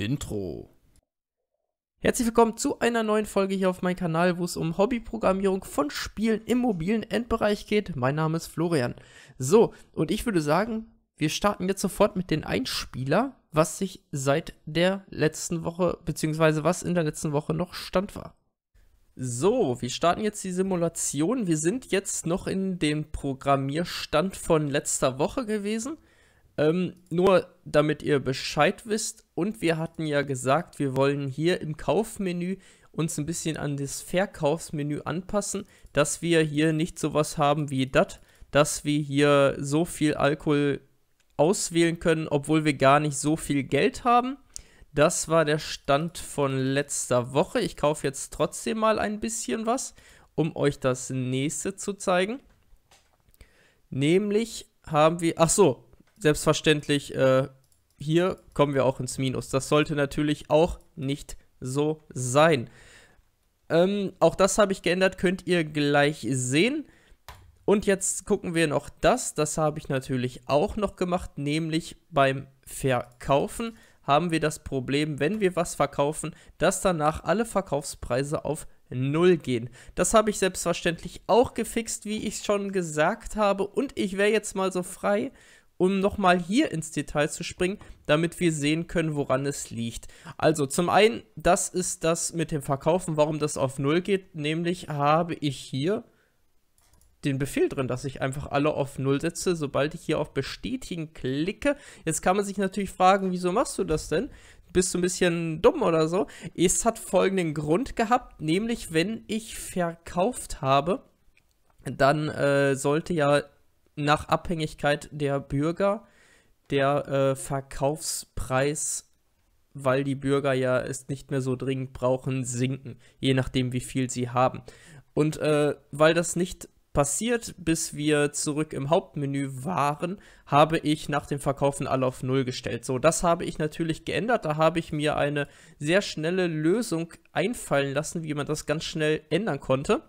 Intro. Herzlich willkommen zu einer neuen Folge hier auf meinem Kanal, wo es um Hobbyprogrammierung von Spielen im mobilen Endbereich geht. Mein Name ist Florian. So, und ich würde sagen, wir starten jetzt sofort mit den Einspieler, was sich seit der letzten Woche, beziehungsweise was in der letzten Woche noch Stand war. So, wir starten jetzt die Simulation. Wir sind jetzt noch in dem Programmierstand von letzter Woche gewesen. Ähm, nur damit ihr Bescheid wisst. Und wir hatten ja gesagt, wir wollen hier im Kaufmenü uns ein bisschen an das Verkaufsmenü anpassen, dass wir hier nicht sowas haben wie das, dass wir hier so viel Alkohol auswählen können, obwohl wir gar nicht so viel Geld haben. Das war der Stand von letzter Woche. Ich kaufe jetzt trotzdem mal ein bisschen was, um euch das nächste zu zeigen. Nämlich haben wir, ach so, selbstverständlich äh, hier kommen wir auch ins Minus. Das sollte natürlich auch nicht so sein. Ähm, auch das habe ich geändert, könnt ihr gleich sehen. Und jetzt gucken wir noch das, das habe ich natürlich auch noch gemacht, nämlich beim Verkaufen haben wir das Problem, wenn wir was verkaufen, dass danach alle Verkaufspreise auf Null gehen. Das habe ich selbstverständlich auch gefixt, wie ich schon gesagt habe. Und ich wäre jetzt mal so frei um nochmal hier ins Detail zu springen, damit wir sehen können, woran es liegt. Also zum einen, das ist das mit dem Verkaufen, warum das auf null geht, nämlich habe ich hier den Befehl drin, dass ich einfach alle auf null setze, sobald ich hier auf Bestätigen klicke. Jetzt kann man sich natürlich fragen, wieso machst du das denn? Bist du ein bisschen dumm oder so? Es hat folgenden Grund gehabt, nämlich wenn ich verkauft habe, dann äh, sollte ja nach Abhängigkeit der Bürger der äh, Verkaufspreis, weil die Bürger ja es nicht mehr so dringend brauchen, sinken, je nachdem, wie viel sie haben. Und äh, weil das nicht passiert, bis wir zurück im Hauptmenü waren, habe ich nach dem Verkaufen alle auf Null gestellt. So, das habe ich natürlich geändert. Da habe ich mir eine sehr schnelle Lösung einfallen lassen, wie man das ganz schnell ändern konnte.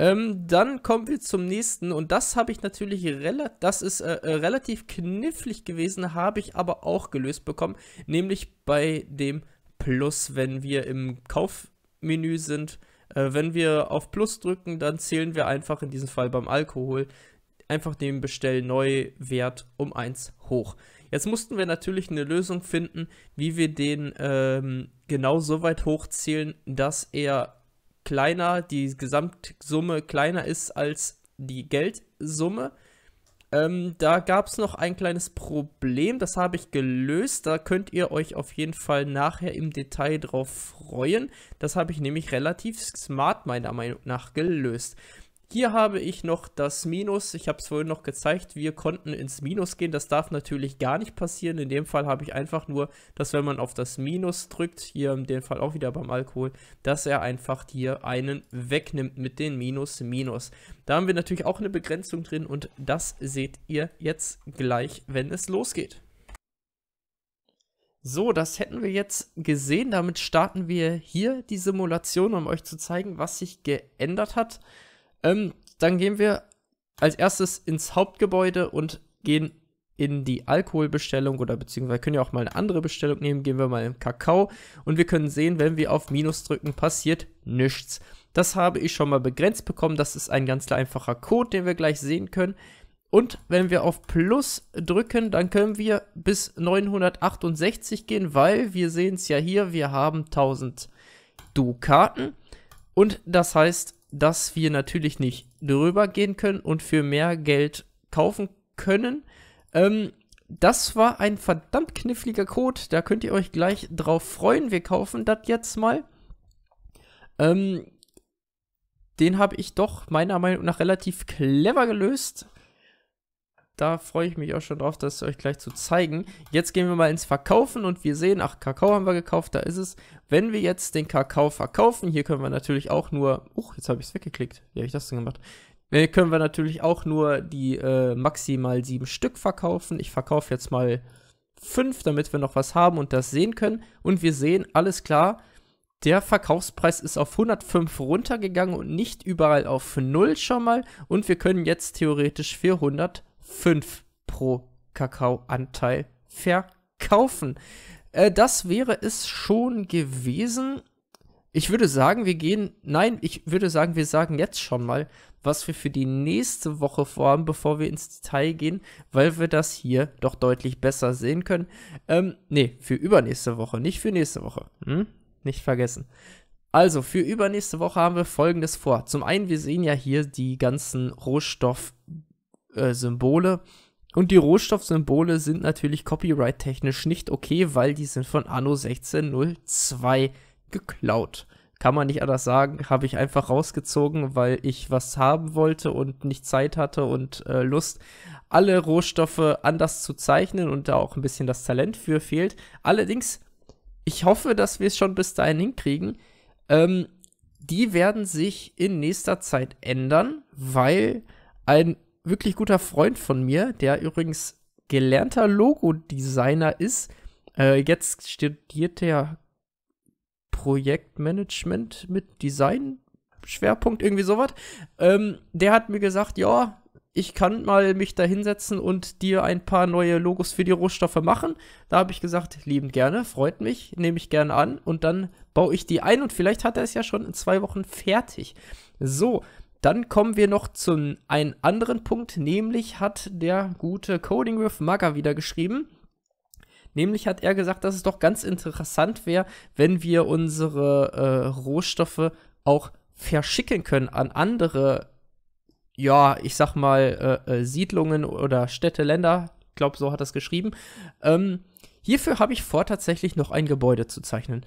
Ähm, dann kommen wir zum nächsten und das habe ich natürlich relativ, das ist äh, äh, relativ knifflig gewesen, habe ich aber auch gelöst bekommen, nämlich bei dem Plus, wenn wir im Kaufmenü sind, äh, wenn wir auf Plus drücken, dann zählen wir einfach in diesem Fall beim Alkohol einfach den Bestellneuwert um 1 hoch. Jetzt mussten wir natürlich eine Lösung finden, wie wir den ähm, genau so weit hochzählen, dass er kleiner, die Gesamtsumme kleiner ist als die Geldsumme. Ähm, da gab es noch ein kleines Problem, das habe ich gelöst. Da könnt ihr euch auf jeden Fall nachher im Detail drauf freuen. Das habe ich nämlich relativ smart meiner Meinung nach gelöst. Hier habe ich noch das Minus. Ich habe es vorhin noch gezeigt, wir konnten ins Minus gehen. Das darf natürlich gar nicht passieren. In dem Fall habe ich einfach nur, dass wenn man auf das Minus drückt, hier in dem Fall auch wieder beim Alkohol, dass er einfach hier einen wegnimmt mit den Minus Minus. Da haben wir natürlich auch eine Begrenzung drin und das seht ihr jetzt gleich, wenn es losgeht. So, das hätten wir jetzt gesehen. Damit starten wir hier die Simulation, um euch zu zeigen, was sich geändert hat. Ähm, dann gehen wir als erstes ins Hauptgebäude und gehen in die Alkoholbestellung oder beziehungsweise können ja auch mal eine andere Bestellung nehmen. Gehen wir mal in Kakao und wir können sehen, wenn wir auf Minus drücken, passiert nichts. Das habe ich schon mal begrenzt bekommen. Das ist ein ganz einfacher Code, den wir gleich sehen können. Und wenn wir auf Plus drücken, dann können wir bis 968 gehen, weil wir sehen es ja hier, wir haben 1000 Dukaten. Und das heißt, dass wir natürlich nicht drüber gehen können und für mehr Geld kaufen können. Ähm, das war ein verdammt kniffliger Code. Da könnt ihr euch gleich drauf freuen. Wir kaufen das jetzt mal. Ähm, den habe ich doch meiner Meinung nach relativ clever gelöst. Da freue ich mich auch schon drauf, das euch gleich zu zeigen. Jetzt gehen wir mal ins Verkaufen und wir sehen, ach, Kakao haben wir gekauft, da ist es. Wenn wir jetzt den Kakao verkaufen, hier können wir natürlich auch nur, uch, jetzt habe ich es weggeklickt. Wie habe ich das denn gemacht? Hier äh, können wir natürlich auch nur die äh, maximal sieben Stück verkaufen. Ich verkaufe jetzt mal fünf, damit wir noch was haben und das sehen können. Und wir sehen, alles klar, der Verkaufspreis ist auf 105 runtergegangen und nicht überall auf 0 schon mal. Und wir können jetzt theoretisch 400 verkaufen. 5 pro Kakaoanteil verkaufen. Äh, das wäre es schon gewesen. Ich würde sagen, wir gehen, nein, ich würde sagen, wir sagen jetzt schon mal, was wir für die nächste Woche vorhaben, bevor wir ins Detail gehen, weil wir das hier doch deutlich besser sehen können. Ähm, nee, für übernächste Woche, nicht für nächste Woche. Hm? Nicht vergessen. Also, für übernächste Woche haben wir folgendes vor. Zum einen, wir sehen ja hier die ganzen Rohstoff- äh, Symbole. Und die Rohstoffsymbole sind natürlich copyright-technisch nicht okay, weil die sind von Anno 1602 geklaut. Kann man nicht anders sagen, habe ich einfach rausgezogen, weil ich was haben wollte und nicht Zeit hatte und äh, Lust, alle Rohstoffe anders zu zeichnen und da auch ein bisschen das Talent für fehlt. Allerdings, ich hoffe, dass wir es schon bis dahin hinkriegen. Ähm, die werden sich in nächster Zeit ändern, weil ein wirklich guter Freund von mir, der übrigens gelernter Logodesigner ist. Äh, jetzt studiert er Projektmanagement mit Design, Schwerpunkt, irgendwie sowas. Ähm, der hat mir gesagt, ja, ich kann mal mich da hinsetzen und dir ein paar neue Logos für die Rohstoffe machen. Da habe ich gesagt, lieben gerne, freut mich, nehme ich gerne an und dann baue ich die ein und vielleicht hat er es ja schon in zwei Wochen fertig. So, dann kommen wir noch zu einem anderen Punkt, nämlich hat der gute Coding with Maga wieder geschrieben. Nämlich hat er gesagt, dass es doch ganz interessant wäre, wenn wir unsere äh, Rohstoffe auch verschicken können an andere, ja, ich sag mal, äh, äh Siedlungen oder Städte, Länder. Ich glaube, so hat er es geschrieben. Ähm, hierfür habe ich vor, tatsächlich noch ein Gebäude zu zeichnen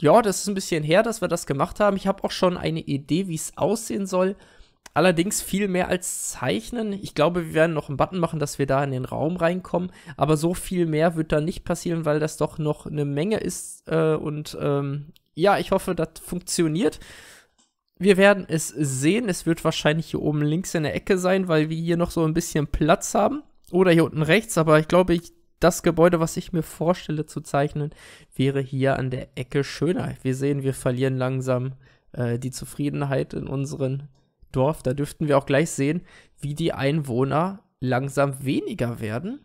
ja, das ist ein bisschen her, dass wir das gemacht haben. Ich habe auch schon eine Idee, wie es aussehen soll. Allerdings viel mehr als zeichnen. Ich glaube, wir werden noch einen Button machen, dass wir da in den Raum reinkommen. Aber so viel mehr wird da nicht passieren, weil das doch noch eine Menge ist. Äh, und ähm, ja, ich hoffe, das funktioniert. Wir werden es sehen. Es wird wahrscheinlich hier oben links in der Ecke sein, weil wir hier noch so ein bisschen Platz haben. Oder hier unten rechts. Aber ich glaube, ich das Gebäude, was ich mir vorstelle zu zeichnen, wäre hier an der Ecke schöner. Wir sehen, wir verlieren langsam äh, die Zufriedenheit in unserem Dorf. Da dürften wir auch gleich sehen, wie die Einwohner langsam weniger werden.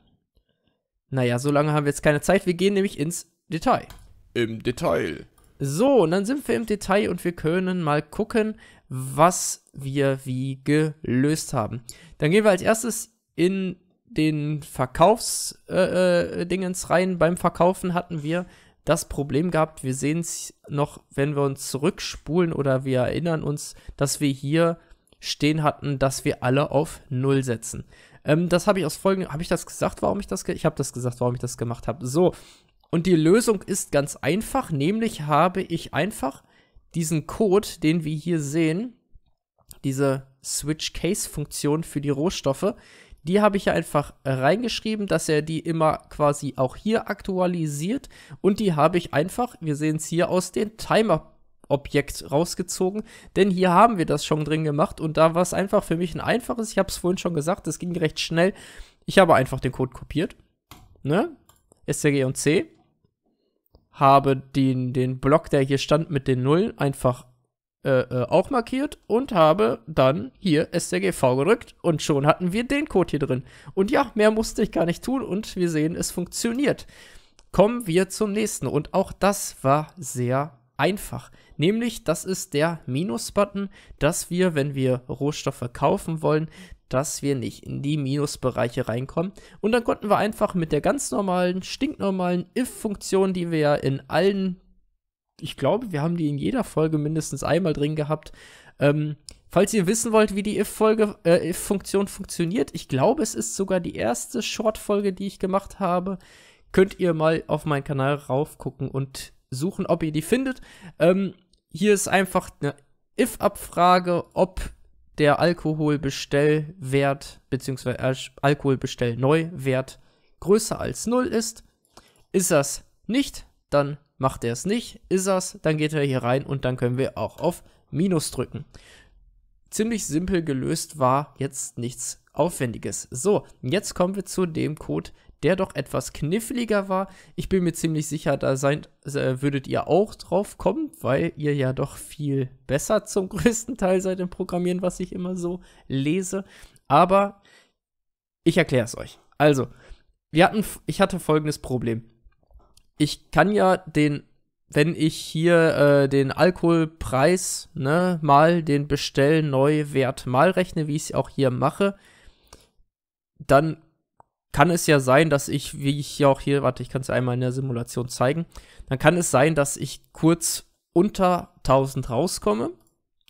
Naja, so lange haben wir jetzt keine Zeit. Wir gehen nämlich ins Detail. Im Detail. So, und dann sind wir im Detail und wir können mal gucken, was wir wie gelöst haben. Dann gehen wir als erstes in den Verkaufsdingens äh, äh rein beim Verkaufen hatten wir das Problem gehabt, wir sehen es noch, wenn wir uns zurückspulen oder wir erinnern uns, dass wir hier stehen hatten, dass wir alle auf Null setzen. Ähm, das habe ich aus folgendem, habe ich das gesagt, warum ich das, ich habe das gesagt, warum ich das gemacht habe. So, und die Lösung ist ganz einfach, nämlich habe ich einfach diesen Code, den wir hier sehen, diese Switch Case Funktion für die Rohstoffe, die habe ich ja einfach äh, reingeschrieben, dass er die immer quasi auch hier aktualisiert und die habe ich einfach, wir sehen es hier aus dem Timer Objekt rausgezogen, denn hier haben wir das schon drin gemacht und da war es einfach für mich ein einfaches, ich habe es vorhin schon gesagt, es ging recht schnell, ich habe einfach den Code kopiert, ne, STRG und C, habe den, den Block, der hier stand mit den Nullen, einfach äh, äh, auch markiert und habe dann hier SRGV gedrückt und schon hatten wir den Code hier drin. Und ja, mehr musste ich gar nicht tun und wir sehen, es funktioniert. Kommen wir zum nächsten und auch das war sehr einfach. Nämlich, das ist der Minus-Button, dass wir, wenn wir Rohstoffe kaufen wollen, dass wir nicht in die Minusbereiche reinkommen. Und dann konnten wir einfach mit der ganz normalen, stinknormalen if-Funktion, die wir ja in allen ich glaube, wir haben die in jeder Folge mindestens einmal drin gehabt. Ähm, falls ihr wissen wollt, wie die if-Folge, äh, if-Funktion funktioniert, ich glaube, es ist sogar die erste Short-Folge, die ich gemacht habe. Könnt ihr mal auf meinen Kanal raufgucken und suchen, ob ihr die findet. Ähm, hier ist einfach eine if-Abfrage, ob der Alkoholbestellwert bzw. Alkoholbestellneuwert größer als 0 ist. Ist das nicht, dann Macht er es nicht, ist er es, dann geht er hier rein und dann können wir auch auf Minus drücken. Ziemlich simpel gelöst war jetzt nichts Aufwendiges. So, jetzt kommen wir zu dem Code, der doch etwas kniffliger war. Ich bin mir ziemlich sicher, da seid, äh, würdet ihr auch drauf kommen, weil ihr ja doch viel besser zum größten Teil seid im Programmieren, was ich immer so lese. Aber ich erkläre es euch. Also, wir hatten, ich hatte folgendes Problem ich kann ja den, wenn ich hier äh, den Alkoholpreis ne, mal den Bestellneuwert mal rechne, wie ich es auch hier mache, dann kann es ja sein, dass ich, wie ich ja auch hier, warte, ich kann es einmal in der Simulation zeigen, dann kann es sein, dass ich kurz unter 1000 rauskomme.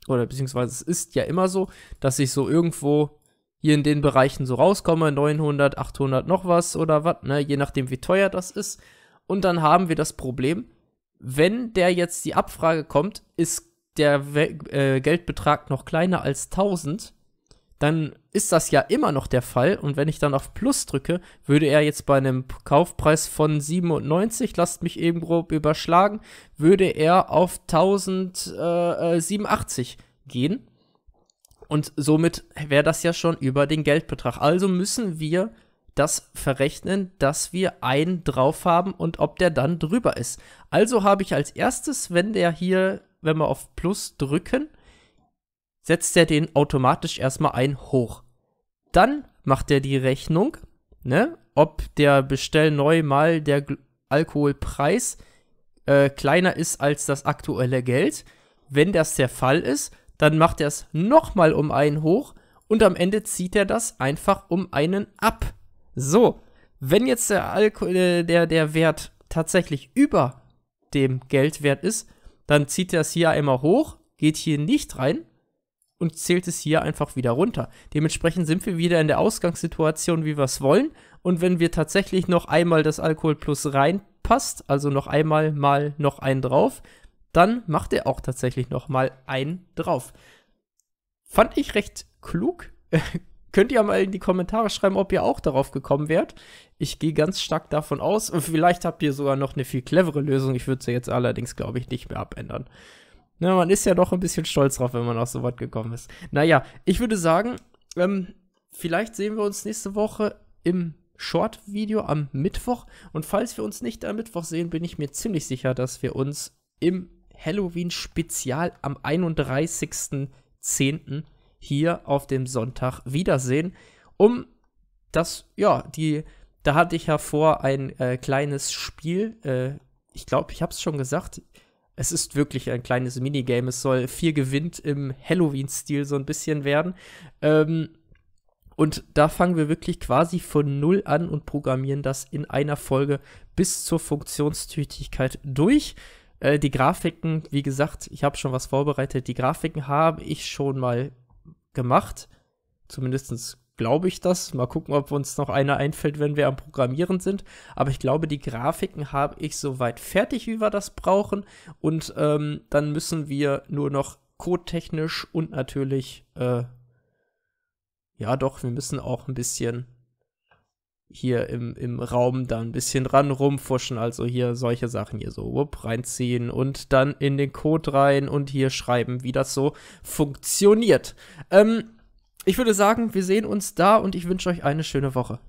Oder beziehungsweise es ist ja immer so, dass ich so irgendwo hier in den Bereichen so rauskomme, 900, 800 noch was oder was, ne, je nachdem wie teuer das ist. Und dann haben wir das Problem, wenn der jetzt die Abfrage kommt, ist der We äh, Geldbetrag noch kleiner als 1000, dann ist das ja immer noch der Fall. Und wenn ich dann auf Plus drücke, würde er jetzt bei einem Kaufpreis von 97, lasst mich eben grob überschlagen, würde er auf 1087 äh, äh, gehen. Und somit wäre das ja schon über den Geldbetrag. Also müssen wir das verrechnen, dass wir einen drauf haben und ob der dann drüber ist. Also habe ich als erstes, wenn der hier, wenn wir auf Plus drücken, setzt er den automatisch erstmal ein hoch. Dann macht er die Rechnung, ne, ob der Bestell neu mal der Alkoholpreis äh, kleiner ist als das aktuelle Geld. Wenn das der Fall ist, dann macht er es nochmal um einen hoch und am Ende zieht er das einfach um einen ab. So, wenn jetzt der, Alko äh, der, der Wert tatsächlich über dem Geldwert ist, dann zieht er es hier einmal hoch, geht hier nicht rein und zählt es hier einfach wieder runter. Dementsprechend sind wir wieder in der Ausgangssituation, wie wir es wollen. Und wenn wir tatsächlich noch einmal das Alkohol plus reinpasst, also noch einmal mal noch einen drauf, dann macht er auch tatsächlich noch mal einen drauf. Fand ich recht klug. Könnt ihr mal in die Kommentare schreiben, ob ihr auch darauf gekommen wärt. Ich gehe ganz stark davon aus. Und vielleicht habt ihr sogar noch eine viel clevere Lösung. Ich würde sie jetzt allerdings, glaube ich, nicht mehr abändern. Na, man ist ja doch ein bisschen stolz drauf, wenn man auf so weit gekommen ist. Naja, ich würde sagen, ähm, vielleicht sehen wir uns nächste Woche im Short-Video am Mittwoch. Und falls wir uns nicht am Mittwoch sehen, bin ich mir ziemlich sicher, dass wir uns im Halloween-Spezial am 31.10 hier auf dem Sonntag wiedersehen, um das, ja, die, da hatte ich ja vor ein äh, kleines Spiel, äh, ich glaube, ich habe es schon gesagt, es ist wirklich ein kleines Minigame, es soll viel gewinnt im Halloween-Stil so ein bisschen werden. Ähm, und da fangen wir wirklich quasi von Null an und programmieren das in einer Folge bis zur Funktionstüchtigkeit durch. Äh, die Grafiken, wie gesagt, ich habe schon was vorbereitet. Die Grafiken habe ich schon mal gemacht. Zumindest glaube ich das. Mal gucken, ob uns noch einer einfällt, wenn wir am Programmieren sind. Aber ich glaube, die Grafiken habe ich soweit fertig, wie wir das brauchen. Und ähm, dann müssen wir nur noch codetechnisch und natürlich, äh, ja doch, wir müssen auch ein bisschen hier im, im Raum da ein bisschen ran rumfuschen, also hier solche Sachen hier so whoop, reinziehen und dann in den Code rein und hier schreiben, wie das so funktioniert. Ähm, ich würde sagen, wir sehen uns da und ich wünsche euch eine schöne Woche.